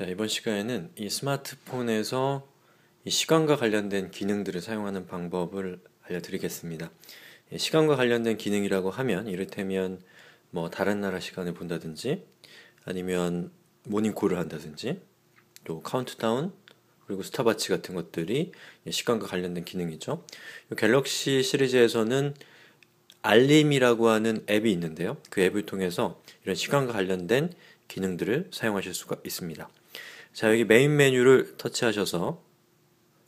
자, 이번 시간에는 이 스마트폰에서 이 시간과 관련된 기능들을 사용하는 방법을 알려드리겠습니다. 예, 시간과 관련된 기능이라고 하면 이를테면 뭐 다른 나라 시간을 본다든지 아니면 모닝콜을 한다든지 또 카운트다운 그리고 스타바치 같은 것들이 시간과 관련된 기능이죠. 갤럭시 시리즈에서는 알림이라고 하는 앱이 있는데요. 그 앱을 통해서 이런 시간과 관련된 기능들을 사용하실 수가 있습니다. 자, 여기 메인 메뉴를 터치하셔서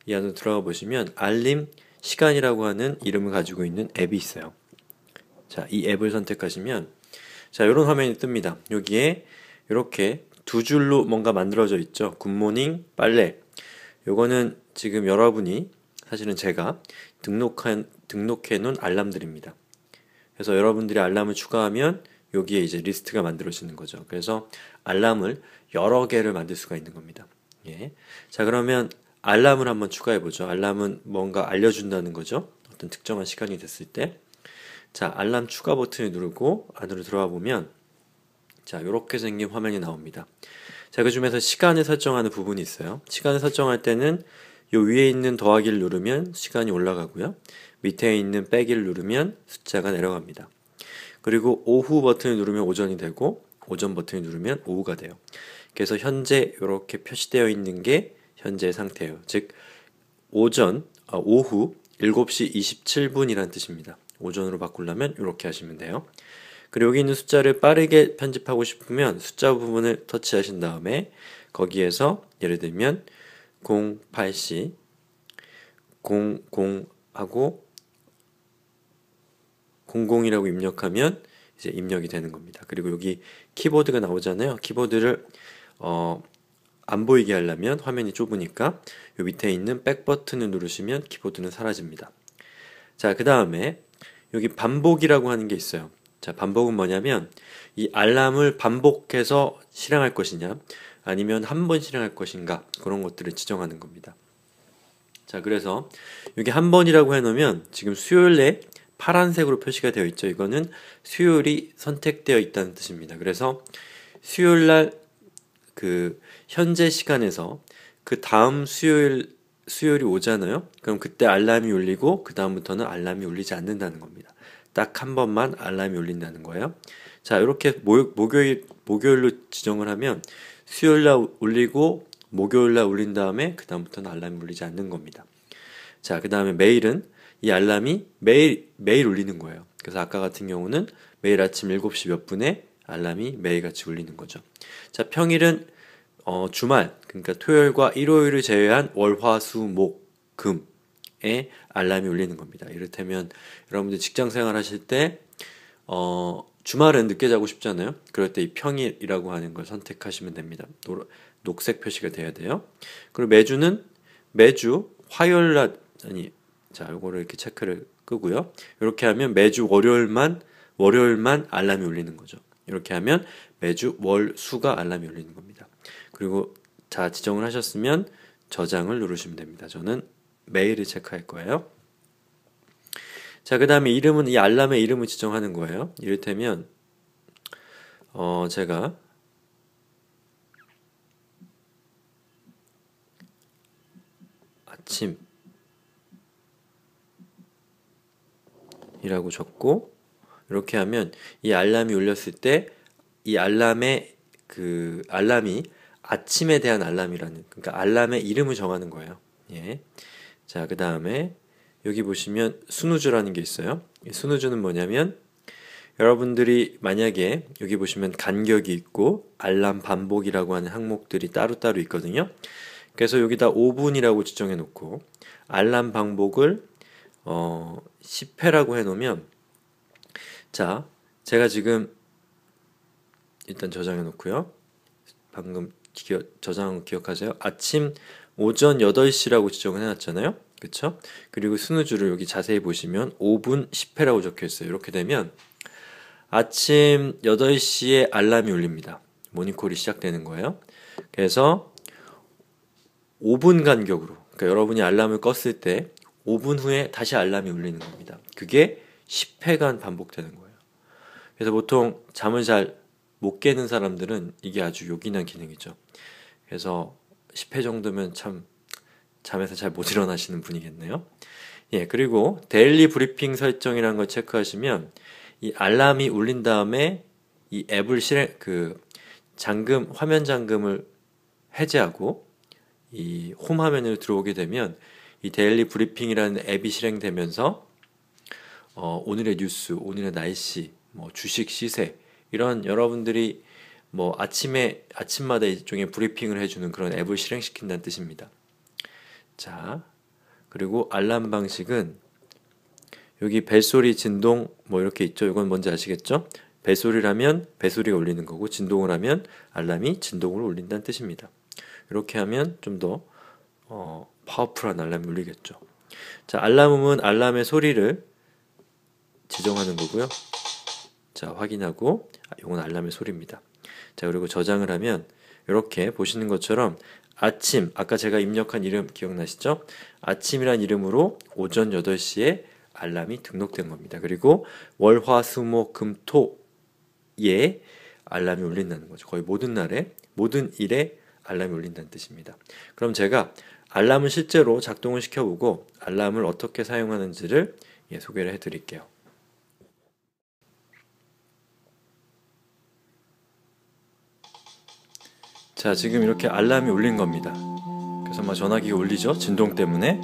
이 안으로 들어가 보시면 알림 시간이라고 하는 이름을 가지고 있는 앱이 있어요. 자, 이 앱을 선택하시면 자, 이런 화면이 뜹니다. 여기에 이렇게 두 줄로 뭔가 만들어져 있죠. 굿모닝, 빨래. 요거는 지금 여러분이 사실은 제가 등록한 등록해 놓은 알람들입니다. 그래서 여러분들이 알람을 추가하면 여기에 이제 리스트가 만들어지는 거죠. 그래서 알람을 여러 개를 만들 수가 있는 겁니다. 예. 자, 그러면 알람을 한번 추가해 보죠. 알람은 뭔가 알려준다는 거죠. 어떤 특정한 시간이 됐을 때. 자, 알람 추가 버튼을 누르고 안으로 들어와 보면 자, 이렇게 생긴 화면이 나옵니다. 자, 그 중에서 시간을 설정하는 부분이 있어요. 시간을 설정할 때는 요 위에 있는 더하기를 누르면 시간이 올라가고요. 밑에 있는 빼기를 누르면 숫자가 내려갑니다. 그리고 오후 버튼을 누르면 오전이 되고 오전 버튼을 누르면 오후가 돼요. 그래서 현재 이렇게 표시되어 있는 게 현재 상태예요. 즉 오전 아, 오후 7시 27분이란 뜻입니다. 오전으로 바꾸려면 이렇게 하시면 돼요. 그리고 여기 있는 숫자를 빠르게 편집하고 싶으면 숫자 부분을 터치하신 다음에 거기에서 예를 들면 08시 00하고 00이라고 입력하면 이제 입력이 되는 겁니다. 그리고 여기 키보드가 나오잖아요. 키보드를 어, 안 보이게 하려면 화면이 좁으니까 요 밑에 있는 백 버튼을 누르시면 키보드는 사라집니다. 자, 그 다음에 여기 반복이라고 하는 게 있어요. 자, 반복은 뭐냐면 이 알람을 반복해서 실행할 것이냐 아니면 한 번 실행할 것인가 그런 것들을 지정하는 겁니다. 자, 그래서 여기 한 번이라고 해놓으면 지금 수요일에 파란색으로 표시가 되어 있죠. 이거는 수요일이 선택되어 있다는 뜻입니다. 그래서 수요일 날 그 현재 시간에서 그 다음 수요일 수요일이 오잖아요. 그럼 그때 알람이 울리고 그 다음부터는 알람이 울리지 않는다는 겁니다. 딱 한 번만 알람이 울린다는 거예요. 자, 이렇게 목, 요일 목요일로 지정을 하면 수요일 날 울리고 목요일 날 울린 다음에 그 다음부터는 알람이 울리지 않는 겁니다. 자, 그 다음에 매일은 이 알람이 매일 매일 울리는 거예요. 그래서 아까 같은 경우는 매일 아침 7시 몇 분에 알람이 매일같이 울리는 거죠. 자, 평일은 어, 주말, 그러니까 토요일과 일요일을 제외한 월, 화, 수, 목, 금에 알람이 울리는 겁니다. 이를테면 여러분들 직장 생활 하실 때 어, 주말은 늦게 자고 싶잖아요. 그럴 때 이 평일이라고 하는 걸 선택하시면 됩니다. 노, 녹색 표시가 돼야 돼요. 그리고 매주는 매주 화요일 날 아니 자, 요거를 이렇게 체크를 끄고요. 이렇게 하면 매주 월요일만 월요일만 알람이 울리는 거죠. 이렇게 하면 매주 월 수가 알람이 울리는 겁니다. 그리고 자 지정을 하셨으면 저장을 누르시면 됩니다. 저는 메일을 체크할 거예요. 자, 그 다음에 이름은 이 알람의 이름을 지정하는 거예요. 이를테면 어 제가 아침 이라고 적고 이렇게 하면 이 알람이 울렸을 때 이 알람의 그 알람이 아침에 대한 알람이라는 그러니까 알람의 이름을 정하는 거예요. 예. 자, 그다음에 여기 보시면 스누즈라는 게 있어요. 스누즈는 뭐냐면 여러분들이 만약에 여기 보시면 간격이 있고 알람 반복이라고 하는 항목들이 따로따로 있거든요. 그래서 여기다 5분이라고 지정해 놓고 알람 반복을 어, 10회라고 해놓으면 자 제가 지금 일단 저장해 놓고요. 방금 기어, 저장한 거 기억하세요? 아침 오전 8시라고 지정을 해놨잖아요. 그쵸? 그리고 스누주를 여기 자세히 보시면 5분 10회라고 적혀 있어요. 이렇게 되면 아침 8시에 알람이 울립니다. 모닝콜이 시작되는 거예요. 그래서 5분 간격으로, 그러니까 여러분이 알람을 껐을 때 5분 후에 다시 알람이 울리는 겁니다. 그게 10회간 반복되는 거예요. 그래서 보통 잠을 잘 못 깨는 사람들은 이게 아주 요긴한 기능이죠. 그래서 10회 정도면 참 잠에서 잘 못 일어나시는 분이겠네요. 예, 그리고 데일리 브리핑 설정이라는 걸 체크하시면 이 알람이 울린 다음에 이 앱을 실행 그 잠금 화면 잠금을 해제하고 이 홈 화면으로 들어오게 되면 이 데일리 브리핑이라는 앱이 실행되면서 어, 오늘의 뉴스, 오늘의 날씨, 뭐 주식 시세 이런 여러분들이 뭐 아침에 아침마다 일종의 브리핑을 해주는 그런 앱을 실행시킨다는 뜻입니다. 자 그리고 알람 방식은 여기 벨소리 진동 뭐 이렇게 있죠. 이건 뭔지 아시겠죠? 벨소리라면 벨소리가 울리는 거고 진동을 하면 알람이 진동을 울린다는 뜻입니다. 이렇게 하면 좀 더 어, 파워풀한 알람이 울리겠죠. 자, 알람음은 알람의 소리를 지정하는 거고요. 자, 확인하고 이건 아, 알람의 소리입니다. 자, 그리고 저장을 하면 이렇게 보시는 것처럼 아침, 아까 제가 입력한 이름 기억나시죠? 아침이란 이름으로 오전 8시에 알람이 등록된 겁니다. 그리고 월, 화, 수, 목, 금, 토에 알람이 울린다는 거죠. 거의 모든 날에, 모든 일에 알람이 울린다는 뜻입니다. 그럼 제가 알람을 실제로 작동을 시켜보고 알람을 어떻게 사용하는지를 예, 소개를 해드릴게요. 자 지금 이렇게 알람이 울린 겁니다. 그래서 막 전화기가 울리죠? 진동 때문에.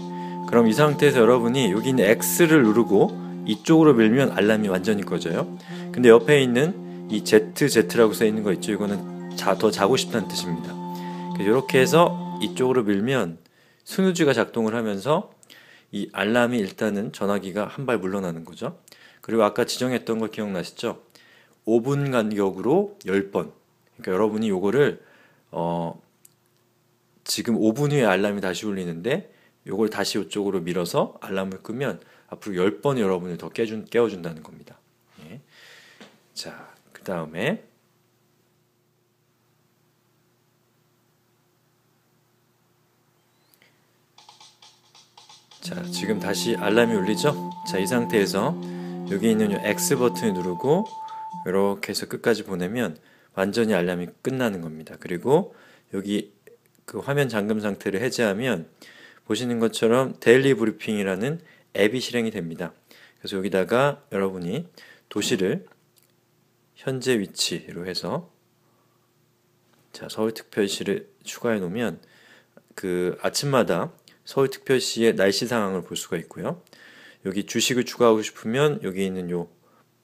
그럼 이 상태에서 여러분이 여기 있는 X를 누르고 이쪽으로 밀면 알람이 완전히 꺼져요. 근데 옆에 있는 이 ZZ라고 써있는 거 있죠? 이거는 자, 더 자고 싶다는 뜻입니다. 이렇게 해서 이쪽으로 밀면 스누지가 작동을 하면서 이 알람이 일단은 전화기가 한 발 물러나는 거죠. 그리고 아까 지정했던 거 기억나시죠? 5분 간격으로 10번. 그러니까 여러분이 요거를 어 지금 5분 후에 알람이 다시 울리는데 요걸 다시 이쪽으로 밀어서 알람을 끄면 앞으로 10번 여러분을 더 깨준, 깨워준다는 겁니다. 예. 자, 그 다음에 자 지금 다시 알람이 울리죠? 자이 상태에서 여기 있는 이 X 버튼을 누르고 이렇게 해서 끝까지 보내면 완전히 알람이 끝나는 겁니다. 그리고 여기 그 화면 잠금 상태를 해제하면 보시는 것처럼 데일리 브리핑이라는 앱이 실행이 됩니다. 그래서 여기다가 여러분이 도시를 현재 위치로 해서 자 서울특별시를 추가해 놓으면 그 아침마다 서울특별시의 날씨 상황을 볼 수가 있고요. 여기 주식을 추가하고 싶으면 여기 있는 요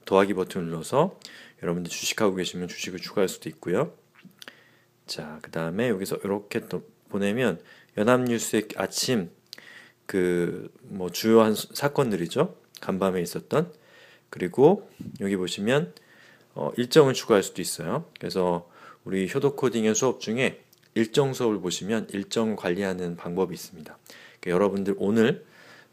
더하기 버튼을 눌러서 여러분들 주식하고 계시면 주식을 추가할 수도 있고요. 자, 그 다음에 여기서 이렇게 또 보내면 연합뉴스의 아침 그 뭐 주요한 사건들이죠. 간밤에 있었던 그리고 여기 보시면 어, 일정을 추가할 수도 있어요. 그래서 우리 효도 코딩의 수업 중에 일정 수업을 보시면 일정 관리하는 방법이 있습니다. 그러니까 여러분들 오늘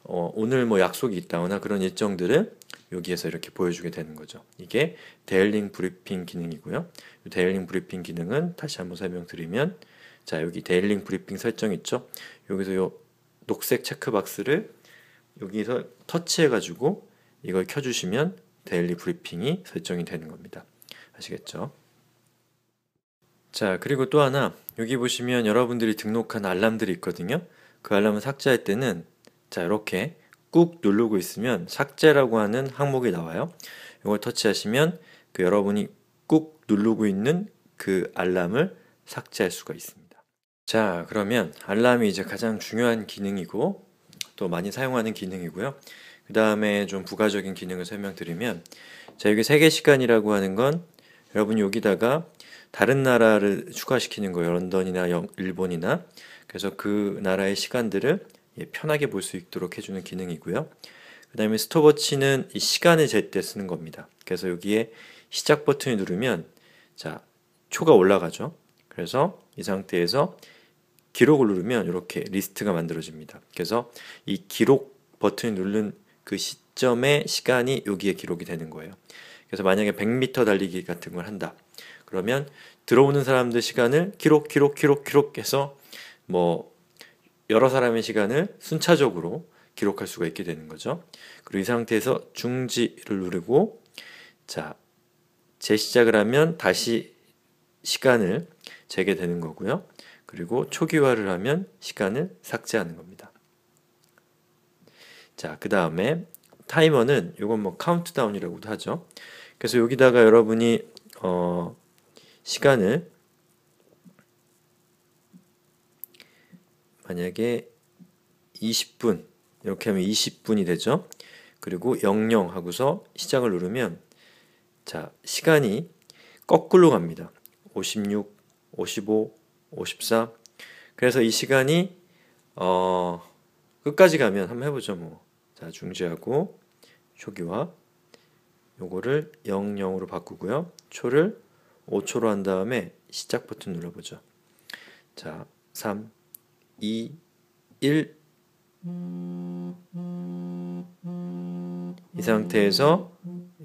어, 오늘 뭐 약속이 있다거나 그런 일정들을 여기에서 이렇게 보여주게 되는 거죠. 이게 데일링 브리핑 기능이고요. 데일링 브리핑 기능은 다시 한번 설명드리면 자 여기 데일링 브리핑 설정 있죠. 여기서 요 녹색 체크박스를 여기서 터치해가지고 이걸 켜주시면 데일리 브리핑이 설정이 되는 겁니다. 아시겠죠? 자, 그리고 또 하나 여기 보시면 여러분들이 등록한 알람들이 있거든요. 그 알람을 삭제할 때는 자, 이렇게 꾹 누르고 있으면 삭제라고 하는 항목이 나와요. 이걸 터치하시면 그 여러분이 꾹 누르고 있는 그 알람을 삭제할 수가 있습니다. 자, 그러면 알람이 이제 가장 중요한 기능이고 또 많이 사용하는 기능이고요. 그 다음에 좀 부가적인 기능을 설명드리면 자, 여기 세계 시간이라고 하는 건 여러분 이 여기다가 다른 나라를 추가시키는 거예요. 런던이나 일본이나 그래서 그 나라의 시간들을 예, 편하게 볼 수 있도록 해주는 기능이고요. 그 다음에 스톱워치는 이 시간을 제때 쓰는 겁니다. 그래서 여기에 시작 버튼을 누르면 자 초가 올라가죠. 그래서 이 상태에서 기록을 누르면 이렇게 리스트가 만들어집니다. 그래서 이 기록 버튼을 누른 그 시점의 시간이 여기에 기록이 되는 거예요. 그래서 만약에 100m 달리기 같은 걸 한다. 그러면 들어오는 사람들 시간을 기록 기록 기록 기록해서 뭐 여러 사람의 시간을 순차적으로 기록할 수가 있게 되는 거죠. 그리고 이 상태에서 중지를 누르고 자 재시작을 하면 다시 시간을 재게되는 거고요. 그리고 초기화를 하면 시간을 삭제하는 겁니다. 자, 그 다음에 타이머는 이건 뭐 카운트다운이라고도 하죠. 그래서 여기다가 여러분이 어, 시간을 만약에 20분 이렇게 하면 20분이 되죠. 그리고 00 하고서 시작을 누르면 자, 시간이 거꾸로 갑니다. 56, 55, 54. 그래서 이 시간이 어 끝까지 가면 한번 해 보죠, 뭐. 자, 중지하고 초기화 요거를 00으로 바꾸고요. 초를 5초로 한 다음에 시작 버튼 눌러보죠. 자, 3, 2, 1. 이 상태에서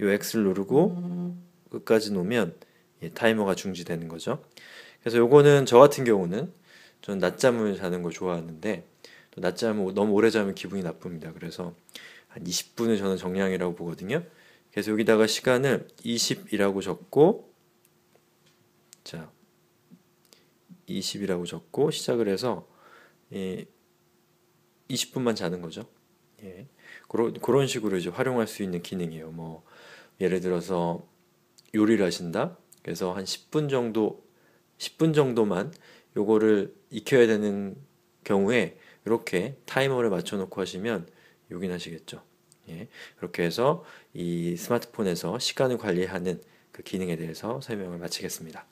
이 X를 누르고 끝까지 놓으면 예, 타이머가 중지되는 거죠. 그래서 요거는 저 같은 경우는 저는 낮잠을 자는 걸 좋아하는데 또 낮잠을 너무 오래 자면 기분이 나쁩니다. 그래서 한 20분을 저는 정량이라고 보거든요. 그래서 여기다가 시간을 20이라고 적고 자, 20이라고 적고 시작을 해서 예, 20분만 자는 거죠. 예. 그런 그런 식으로 이제 활용할 수 있는 기능이에요. 뭐 예를 들어서 요리를 하신다. 그래서 한 10분 정도 10분 정도만 요거를 익혀야 되는 경우에 이렇게 타이머를 맞춰 놓고 하시면 요긴 하시겠죠. 예. 그렇게 해서 이 스마트폰에서 시간을 관리하는 그 기능에 대해서 설명을 마치겠습니다.